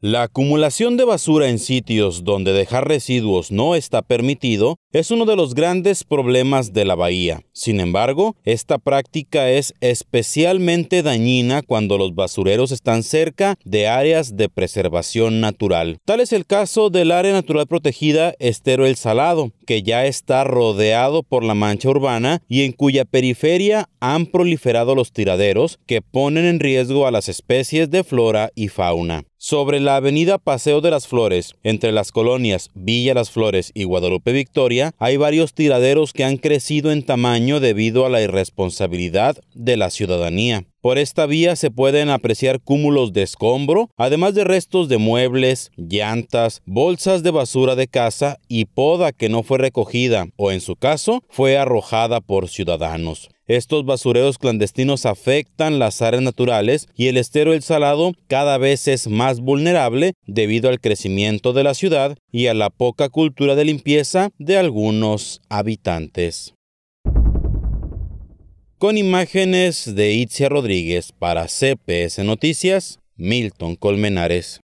La acumulación de basura en sitios donde dejar residuos no está permitido es uno de los grandes problemas de la bahía. Sin embargo, esta práctica es especialmente dañina cuando los basureros están cerca de áreas de preservación natural. Tal es el caso del área natural protegida Estero El Salado, que ya está rodeado por la mancha urbana y en cuya periferia han proliferado los tiraderos que ponen en riesgo a las especies de flora y fauna sobre la avenida Paseo de las Flores, entre las colonias Villa Las Flores y Guadalupe Victoria, hay varios tiraderos que han crecido en tamaño debido a la irresponsabilidad de la ciudadanía. Por esta vía se pueden apreciar cúmulos de escombro, además de restos de muebles, llantas, bolsas de basura de casa y poda que no fue recogida o en su caso fue arrojada por ciudadanos. Estos basureos clandestinos afectan las áreas naturales y el estero El Salado cada vez es más vulnerable debido al crecimiento de la ciudad y a la poca cultura de limpieza de algunos habitantes. Con imágenes de Itzia Rodríguez para CPS Noticias, Milton Colmenares.